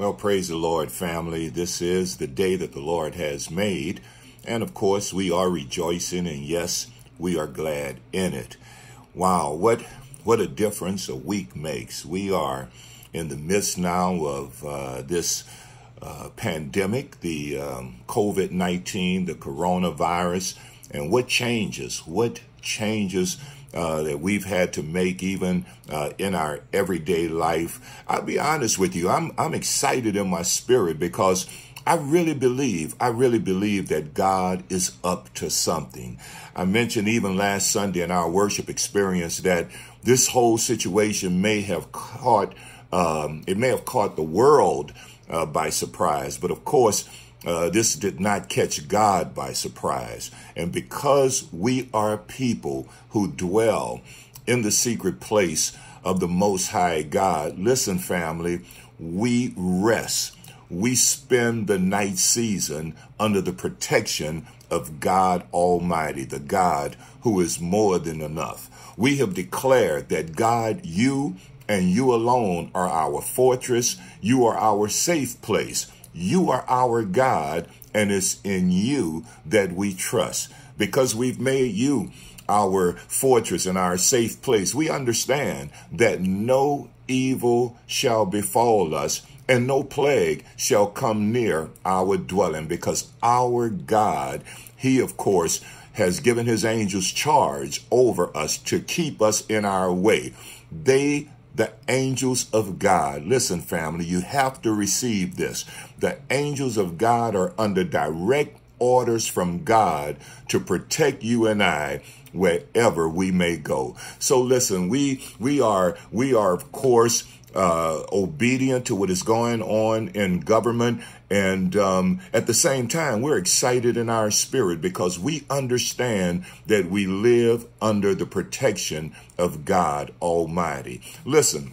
Well, praise the Lord, family. This is the day that the Lord has made. And of course, we are rejoicing, and yes, we are glad in it. Wow, what, what a difference a week makes. We are in the midst now of uh, this uh, pandemic, the um, COVID 19, the coronavirus, and what changes? What changes? uh, that we've had to make even uh, in our everyday life. I'll be honest with you, I'm, I'm excited in my spirit because I really believe, I really believe that God is up to something. I mentioned even last Sunday in our worship experience that this whole situation may have caught, um, it may have caught the world uh, by surprise. But of course, uh, this did not catch God by surprise. And because we are people who dwell in the secret place of the Most High God, listen, family, we rest. We spend the night season under the protection of God Almighty, the God who is more than enough. We have declared that God, you and you alone are our fortress. You are our safe place you are our God, and it's in you that we trust. Because we've made you our fortress and our safe place, we understand that no evil shall befall us and no plague shall come near our dwelling because our God, he of course has given his angels charge over us to keep us in our way. They the angels of God. Listen, family, you have to receive this. The angels of God are under direct orders from God to protect you and I wherever we may go. So listen, we we are we are of course uh, obedient to what is going on in government. And um, at the same time, we're excited in our spirit because we understand that we live under the protection of God Almighty. Listen,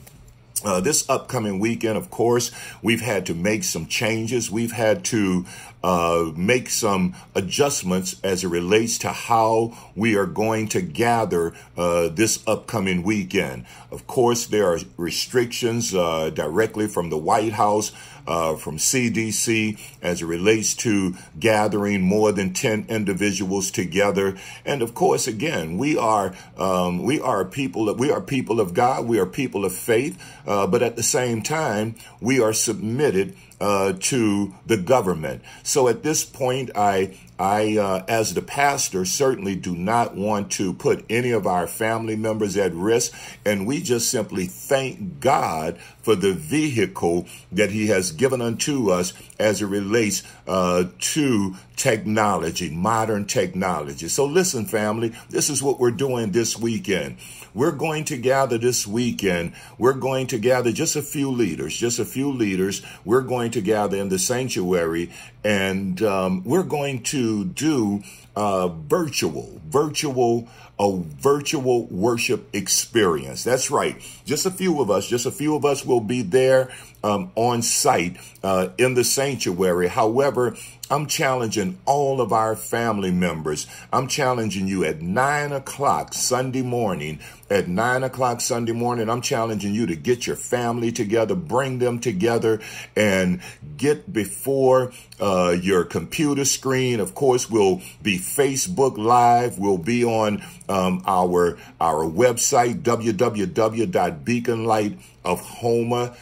uh, this upcoming weekend, of course, we've had to make some changes. We've had to uh, make some adjustments as it relates to how we are going to gather uh, this upcoming weekend. Of course, there are restrictions uh, directly from the White House uh, from CDC as it relates to gathering more than 10 individuals together. And of course, again, we are um, we are people we are people of God. We are people of faith. Uh, but at the same time, we are submitted uh, to the government. So at this point, I, I uh, as the pastor, certainly do not want to put any of our family members at risk. And we just simply thank God for the vehicle that he has given unto us as it relates uh, to technology, modern technology. So listen, family, this is what we're doing this weekend. We're going to gather this weekend. We're going to gather just a few leaders, just a few leaders. We're going going to gather in the sanctuary and um, we're going to do uh, virtual, virtual, a virtual worship experience. That's right. Just a few of us, just a few of us will be there um, on site uh, in the sanctuary. However, I'm challenging all of our family members. I'm challenging you at nine o'clock Sunday morning. At nine o'clock Sunday morning, I'm challenging you to get your family together, bring them together, and get before uh, your computer screen. Of course, we'll be Facebook Live. We'll be on um, our, our website, www.beaconlightofhoma.com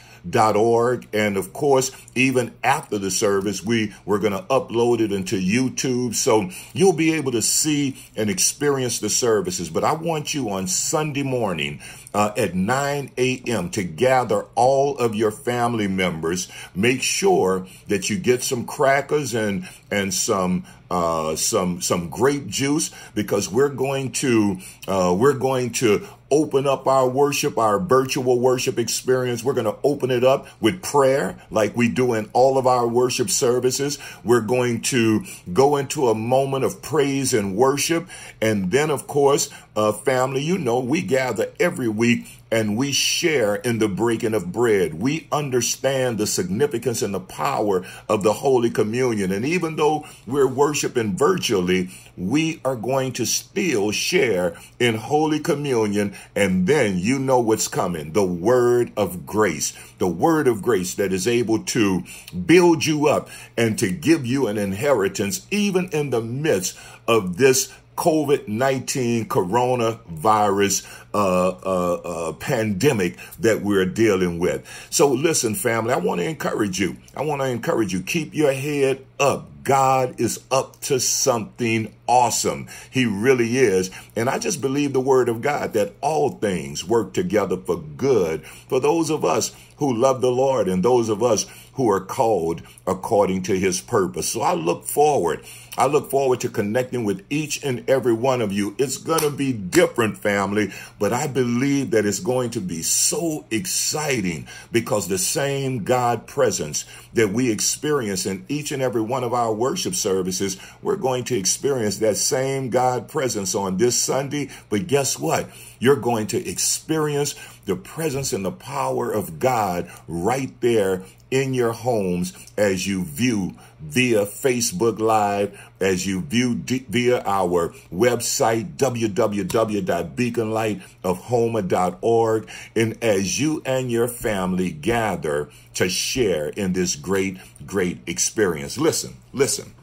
org. And of course, even after the service, we we're going to upload it into YouTube. So you'll be able to see and experience the services. But I want you on Sunday morning uh, at 9 a.m. to gather all of your family members. Make sure that you get some crackers and and some uh, some some grape juice because we're going to uh, we're going to open up our worship, our virtual worship experience. We're going to open it up with prayer like we do in all of our worship services. We're going to go into a moment of praise and worship. And then, of course, uh, family, you know, we gather every week and we share in the breaking of bread. We understand the significance and the power of the Holy Communion. And even though we're worshiping virtually, we are going to still share in Holy Communion. And then you know what's coming the word of grace, the word of grace that is able to build you up and to give you an inheritance, even in the midst of this COVID-19 coronavirus uh, uh, uh, pandemic that we're dealing with. So listen, family, I want to encourage you. I want to encourage you. Keep your head up. God is up to something awesome. He really is. And I just believe the word of God that all things work together for good for those of us who love the Lord and those of us who are called according to his purpose. So I look forward. I look forward to connecting with each and every one of you. It's going to be different, family, but I believe that it's going to be so exciting because the same God presence that we experience in each and every one of our worship services, we're going to experience experience that same God presence on this Sunday, but guess what? You're going to experience the presence and the power of God right there in your homes as you view via Facebook Live, as you view via our website, www.beaconlightofhoma.org, and as you and your family gather to share in this great, great experience. Listen, listen.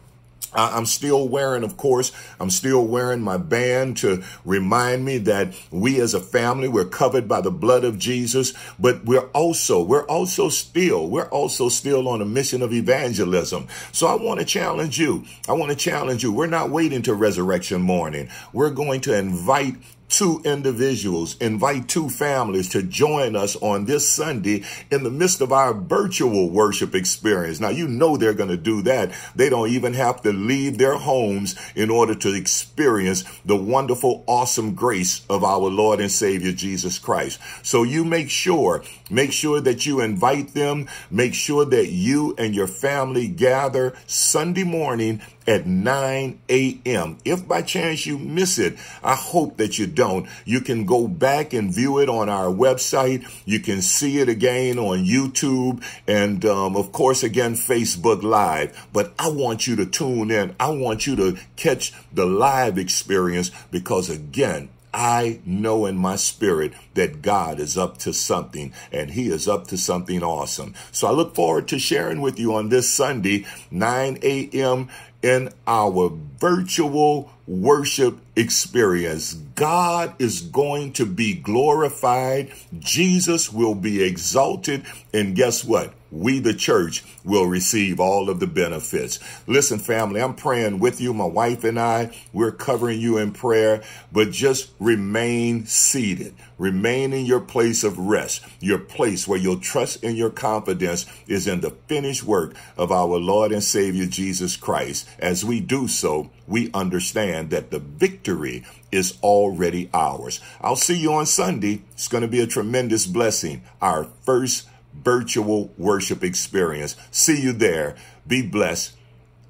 I'm still wearing, of course, I'm still wearing my band to remind me that we as a family, we're covered by the blood of Jesus, but we're also, we're also still, we're also still on a mission of evangelism. So I want to challenge you. I want to challenge you. We're not waiting till resurrection morning. We're going to invite two individuals, invite two families to join us on this Sunday in the midst of our virtual worship experience. Now, you know they're going to do that. They don't even have to leave their homes in order to experience the wonderful, awesome grace of our Lord and Savior Jesus Christ. So you make sure, make sure that you invite them, make sure that you and your family gather Sunday morning at 9 a.m. If by chance you miss it, I hope that you don't. You can go back and view it on our website. You can see it again on YouTube and, um, of course, again, Facebook Live. But I want you to tune in. I want you to catch the live experience because, again, I know in my spirit that God is up to something and he is up to something awesome. So I look forward to sharing with you on this Sunday, 9 a.m. in our virtual worship experience. God is going to be glorified. Jesus will be exalted. And guess what? we, the church, will receive all of the benefits. Listen, family, I'm praying with you. My wife and I, we're covering you in prayer, but just remain seated. Remain in your place of rest, your place where your trust and your confidence is in the finished work of our Lord and Savior Jesus Christ. As we do so, we understand that the victory is already ours. I'll see you on Sunday. It's going to be a tremendous blessing. Our first virtual worship experience. See you there. Be blessed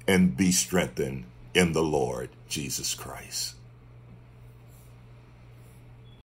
and be strengthened in the Lord Jesus Christ.